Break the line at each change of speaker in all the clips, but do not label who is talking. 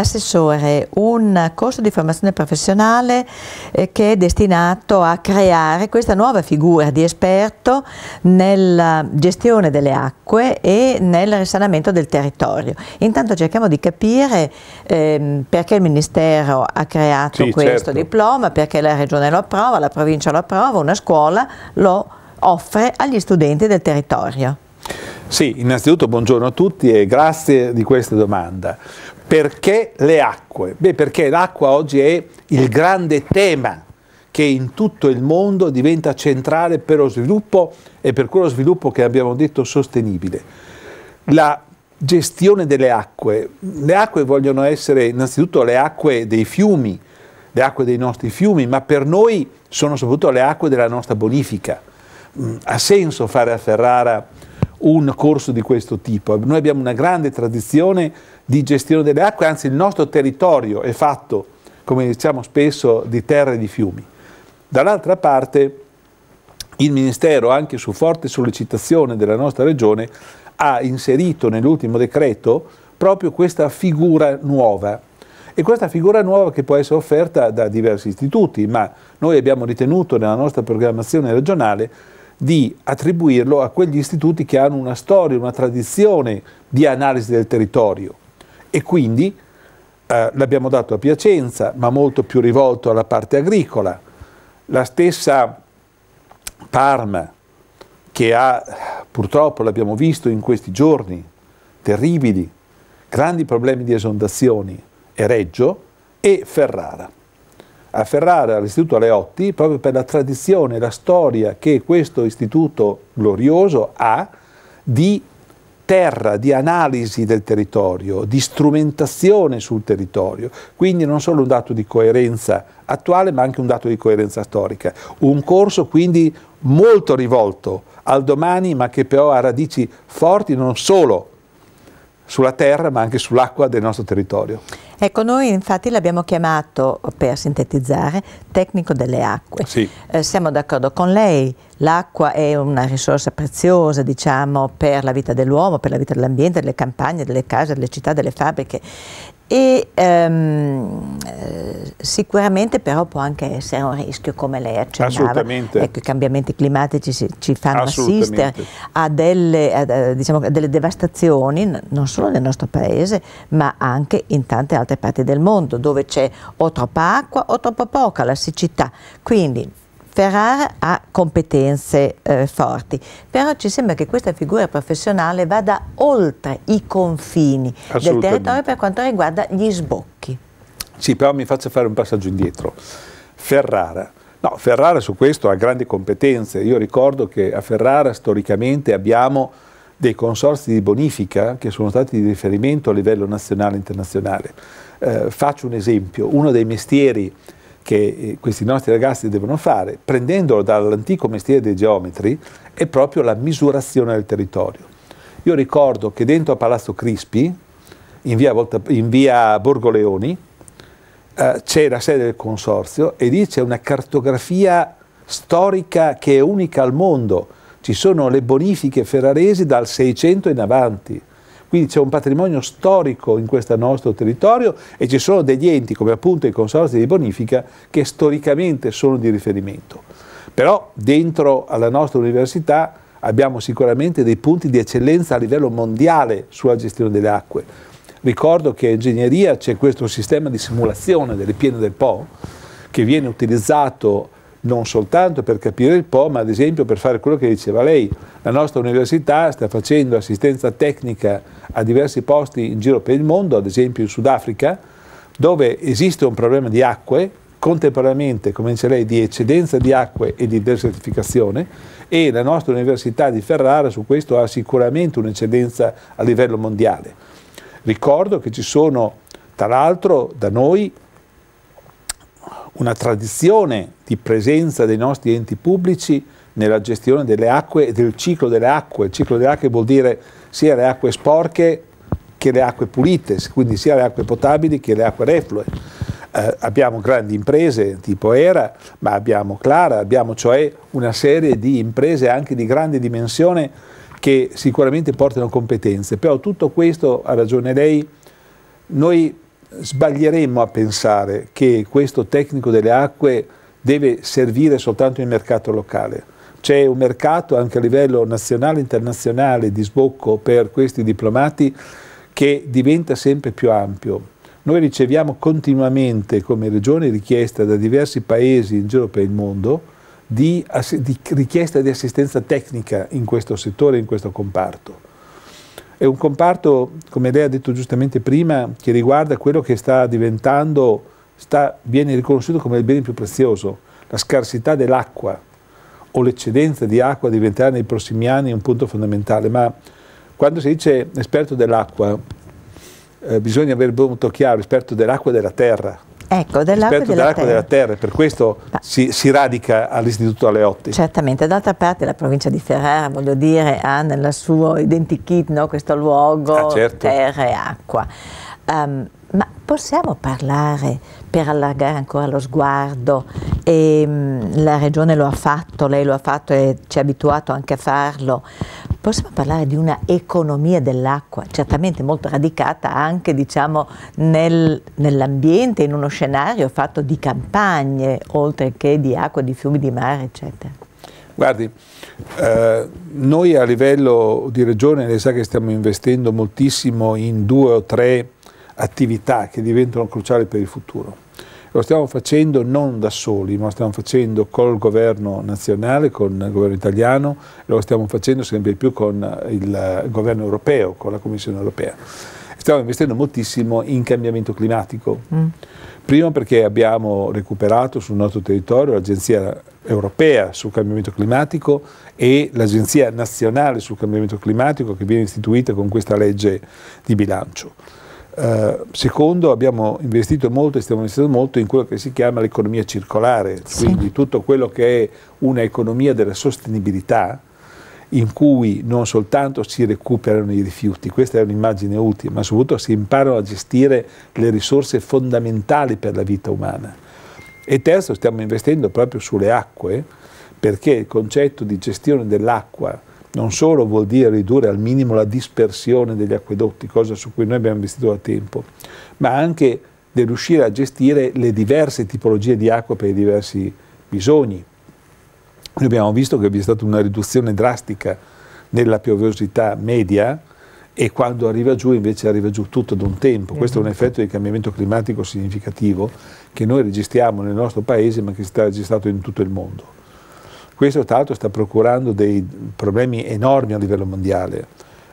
Assessore, un corso di formazione professionale eh, che è destinato a creare questa nuova figura di esperto nella gestione delle acque e nel risanamento del territorio. Intanto cerchiamo di capire ehm, perché il Ministero ha creato sì, questo certo. diploma, perché la Regione lo approva, la provincia lo approva, una scuola lo offre agli studenti del territorio.
Sì, innanzitutto buongiorno a tutti e grazie di questa domanda. Perché le acque? Beh, perché l'acqua oggi è il grande tema che in tutto il mondo diventa centrale per lo sviluppo e per quello sviluppo che abbiamo detto sostenibile. La gestione delle acque, le acque vogliono essere innanzitutto le acque dei fiumi, le acque dei nostri fiumi, ma per noi sono soprattutto le acque della nostra bonifica. Mm, ha senso fare a Ferrara un corso di questo tipo. Noi abbiamo una grande tradizione di gestione delle acque, anzi il nostro territorio è fatto, come diciamo spesso, di terre e di fiumi. Dall'altra parte il Ministero, anche su forte sollecitazione della nostra Regione, ha inserito nell'ultimo decreto proprio questa figura nuova. E questa figura nuova che può essere offerta da diversi istituti, ma noi abbiamo ritenuto nella nostra programmazione regionale di attribuirlo a quegli istituti che hanno una storia, una tradizione di analisi del territorio e quindi eh, l'abbiamo dato a Piacenza, ma molto più rivolto alla parte agricola. La stessa Parma, che ha, purtroppo l'abbiamo visto in questi giorni, terribili, grandi problemi di esondazioni, e Reggio e Ferrara. A Ferrara, all'Istituto Aleotti, proprio per la tradizione, la storia che questo istituto glorioso ha di terra, di analisi del territorio, di strumentazione sul territorio, quindi non solo un dato di coerenza attuale ma anche un dato di coerenza storica. Un corso quindi molto rivolto al domani ma che però ha radici forti non solo sulla terra ma anche sull'acqua del nostro territorio.
Ecco, noi infatti l'abbiamo chiamato, per sintetizzare, tecnico delle acque. Sì. Eh, siamo d'accordo con lei, l'acqua è una risorsa preziosa, diciamo, per la vita dell'uomo, per la vita dell'ambiente, delle campagne, delle case, delle città, delle fabbriche e ehm, eh, sicuramente però può anche essere un rischio come lei accennava ecco, i cambiamenti climatici ci, ci fanno assistere a delle, a, diciamo, a delle, devastazioni non solo nel nostro paese ma anche in tante altre parti del mondo dove c'è o troppa acqua o troppo poca la siccità quindi Ferrara ha competenze eh, forti, però ci sembra che questa figura professionale vada oltre i confini del territorio per quanto riguarda gli sbocchi.
Sì, però mi faccio fare un passaggio indietro. Ferrara. No, Ferrara su questo ha grandi competenze. Io ricordo che a Ferrara storicamente abbiamo dei consorzi di bonifica che sono stati di riferimento a livello nazionale e internazionale. Eh, faccio un esempio, uno dei mestieri che eh, questi nostri ragazzi devono fare, prendendolo dall'antico mestiere dei geometri, è proprio la misurazione del territorio. Io ricordo che dentro a Palazzo Crispi, in via, Volta, in via Borgoleoni, eh, c'è la sede del consorzio e lì c'è una cartografia storica che è unica al mondo. Ci sono le bonifiche ferraresi dal 600 in avanti quindi c'è un patrimonio storico in questo nostro territorio e ci sono degli enti come appunto i consorzi di bonifica che storicamente sono di riferimento. Però dentro alla nostra università abbiamo sicuramente dei punti di eccellenza a livello mondiale sulla gestione delle acque. Ricordo che in ingegneria c'è questo sistema di simulazione delle piene del Po che viene utilizzato non soltanto per capire il Po, ma ad esempio per fare quello che diceva lei. La nostra università sta facendo assistenza tecnica a diversi posti in giro per il mondo, ad esempio in Sudafrica, dove esiste un problema di acque, contemporaneamente, come dice lei, di eccedenza di acque e di desertificazione e la nostra Università di Ferrara su questo ha sicuramente un'eccedenza a livello mondiale. Ricordo che ci sono, tra l'altro, da noi una tradizione di presenza dei nostri enti pubblici nella gestione delle acque e del ciclo delle acque. Il ciclo delle acque vuol dire sia le acque sporche che le acque pulite, quindi sia le acque potabili che le acque reflue. Eh, abbiamo grandi imprese tipo Era, ma abbiamo Clara, abbiamo cioè una serie di imprese anche di grande dimensione che sicuramente portano competenze, però tutto questo, ha ragione lei, noi sbaglieremmo a pensare che questo tecnico delle acque deve servire soltanto il mercato locale. C'è un mercato anche a livello nazionale e internazionale di sbocco per questi diplomati che diventa sempre più ampio. Noi riceviamo continuamente come regione richiesta da diversi paesi in giro per il mondo di, di richiesta di assistenza tecnica in questo settore, in questo comparto. È un comparto, come lei ha detto giustamente prima, che riguarda quello che sta diventando, sta, viene riconosciuto come il bene più prezioso, la scarsità dell'acqua o l'eccedenza di acqua diventerà nei prossimi anni un punto fondamentale, ma quando si dice esperto dell'acqua, eh, bisogna avere molto chiaro, esperto dell'acqua e della terra,
Ecco, dell'acqua e della, dell della,
terra, per questo si, si, radica all'Istituto Aleotti.
Certamente, d'altra parte la provincia di Ferrara, voglio dire, ha nel suo identikit no? questo luogo ah, certo. terra e acqua. Um, ma possiamo parlare per allargare ancora lo sguardo e ehm, mh, la regione lo ha fatto, lei lo ha fatto e ci ha abituato anche a farlo, possiamo parlare di una economia dell'acqua, certamente molto radicata anche diciamo, nel, nell'ambiente, in uno scenario fatto di campagne, oltre che di acqua, di fiumi, di mare, eccetera.
Guardi, eh, noi a livello di regione, lei sa che stiamo investendo moltissimo in due o tre attività che diventano cruciali per il futuro lo stiamo facendo non da soli, ma lo stiamo facendo col governo nazionale, con il governo italiano, lo stiamo facendo sempre più con il governo europeo, con la Commissione europea. Stiamo investendo moltissimo in cambiamento climatico. Mm. Prima perché abbiamo recuperato sul nostro territorio l'Agenzia europea sul cambiamento climatico e l'Agenzia nazionale sul cambiamento climatico che viene istituita con questa legge di bilancio. Eh, secondo, abbiamo investito molto e stiamo investendo molto in quello che si chiama l'economia circolare, sì. quindi tutto quello che è un'economia della sostenibilità in cui non soltanto si recuperano i rifiuti, questa è un'immagine utile, ma soprattutto si imparano a gestire le risorse fondamentali per la vita umana. E terzo, stiamo investendo proprio sulle acque, perché il concetto di gestione dell'acqua, non solo vuol dire ridurre al minimo la dispersione degli acquedotti, cosa su cui noi abbiamo investito da tempo, ma anche di riuscire a gestire le diverse tipologie di acqua per i diversi bisogni. Noi abbiamo visto che vi è stata una riduzione drastica nella piovosità media e quando arriva giù invece arriva giù tutto ad un tempo. Questo è un effetto di cambiamento climatico significativo che noi registriamo nel nostro paese ma che si sta registrando in tutto il mondo. Questo tra l'altro sta procurando dei problemi enormi a livello mondiale.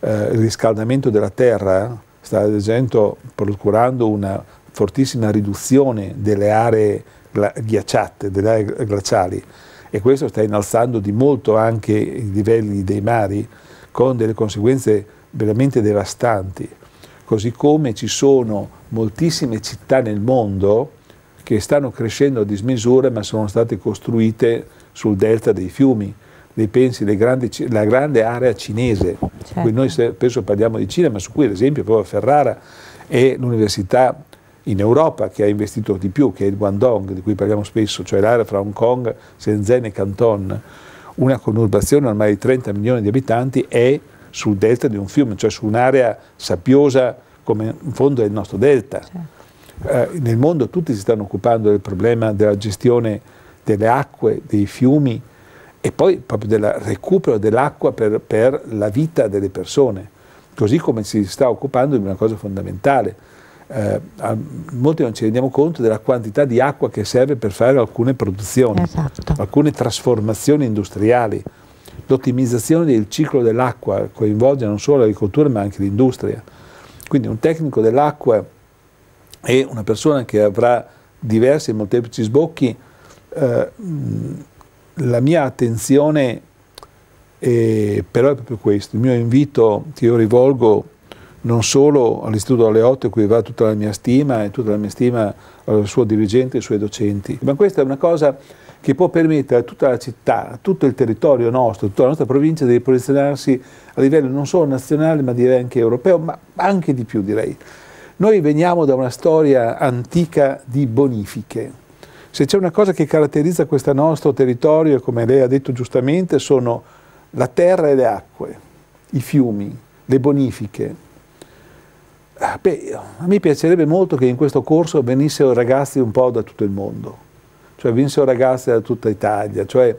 Eh, il riscaldamento della Terra eh, sta ad esempio procurando una fortissima riduzione delle aree ghiacciate, delle aree glaciali e questo sta innalzando di molto anche i livelli dei mari con delle conseguenze veramente devastanti. Così come ci sono moltissime città nel mondo che stanno crescendo a dismisura ma sono state costruite sul delta dei fiumi, dei pensi, grandi, la grande area cinese, certo. noi spesso parliamo di Cina, ma su cui ad esempio proprio Ferrara è l'università in Europa che ha investito di più, che è il Guangdong, di cui parliamo spesso, cioè l'area fra Hong Kong, Shenzhen e Canton, una conurbazione ormai di 30 milioni di abitanti è sul delta di un fiume, cioè su un'area sappiosa come in fondo è il nostro delta. Certo. Eh, nel mondo tutti si stanno occupando del problema della gestione delle acque, dei fiumi e poi proprio del recupero dell'acqua per, per la vita delle persone, così come si sta occupando di una cosa fondamentale. Eh, molti non ci rendiamo conto della quantità di acqua che serve per fare alcune produzioni, esatto. alcune trasformazioni industriali. L'ottimizzazione del ciclo dell'acqua coinvolge non solo l'agricoltura ma anche l'industria. Quindi un tecnico dell'acqua è una persona che avrà diversi e molteplici sbocchi eh, la mia attenzione è, però è proprio questo, il mio invito che io rivolgo non solo all'Istituto Aleotti, a cui va tutta la mia stima e tutta la mia stima al suo dirigente e ai suoi docenti, ma questa è una cosa che può permettere a tutta la città, a tutto il territorio nostro, a tutta la nostra provincia di posizionarsi a livello non solo nazionale ma direi anche europeo, ma anche di più direi. Noi veniamo da una storia antica di bonifiche, se c'è una cosa che caratterizza questo nostro territorio, come lei ha detto giustamente, sono la terra e le acque, i fiumi, le bonifiche. Ah, beh, a me piacerebbe molto che in questo corso venissero ragazzi un po' da tutto il mondo, cioè venissero ragazzi da tutta Italia, cioè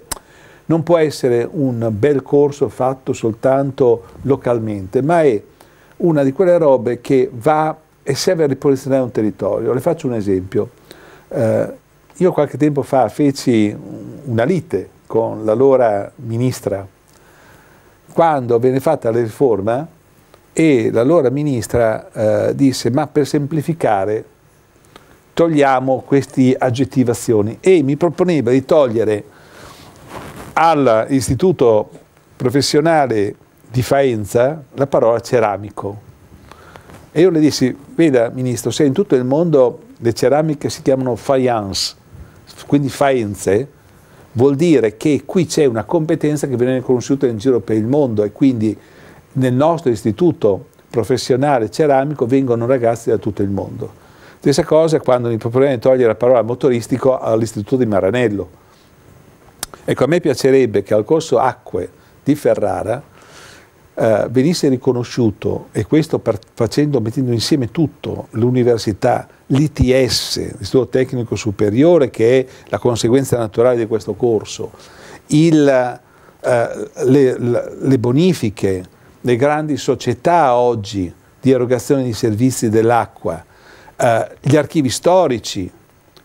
non può essere un bel corso fatto soltanto localmente, ma è una di quelle robe che va e serve a riposizionare un territorio. Le faccio un esempio. Eh, io qualche tempo fa feci una lite con l'allora ministra quando venne fatta la riforma e l'allora ministra eh, disse ma per semplificare togliamo queste aggettivazioni e mi proponeva di togliere all'istituto professionale di Faenza la parola ceramico. E io le dissi, veda ministro, se in tutto il mondo le ceramiche si chiamano faience, quindi Faenze, vuol dire che qui c'è una competenza che viene riconosciuta in giro per il mondo e quindi nel nostro istituto professionale ceramico vengono ragazzi da tutto il mondo. Stessa cosa quando mi proponevano di togliere la parola motoristico all'istituto di Maranello. Ecco, a me piacerebbe che al corso Acque di Ferrara eh, venisse riconosciuto, e questo per, facendo, mettendo insieme tutto, l'università, l'ITS, l'Istituto Tecnico Superiore, che è la conseguenza naturale di questo corso, il, eh, le, le bonifiche, le grandi società oggi di erogazione di servizi dell'acqua, eh, gli archivi storici,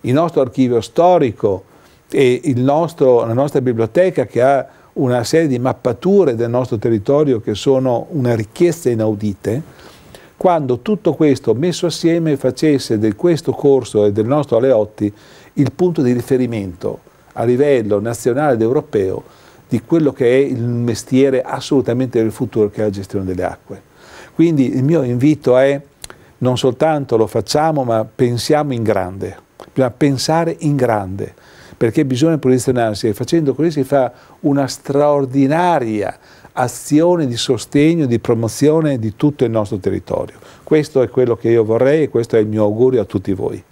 il nostro archivio storico e nostro, la nostra biblioteca che ha una serie di mappature del nostro territorio che sono una ricchezza inaudite, quando tutto questo messo assieme facesse di questo corso e del nostro Aleotti il punto di riferimento a livello nazionale ed europeo di quello che è il mestiere assolutamente del futuro che è la gestione delle acque. Quindi il mio invito è non soltanto lo facciamo ma pensiamo in grande, bisogna pensare in grande perché bisogna posizionarsi e facendo così si fa una straordinaria azione di sostegno, di promozione di tutto il nostro territorio. Questo è quello che io vorrei e questo è il mio augurio a tutti voi.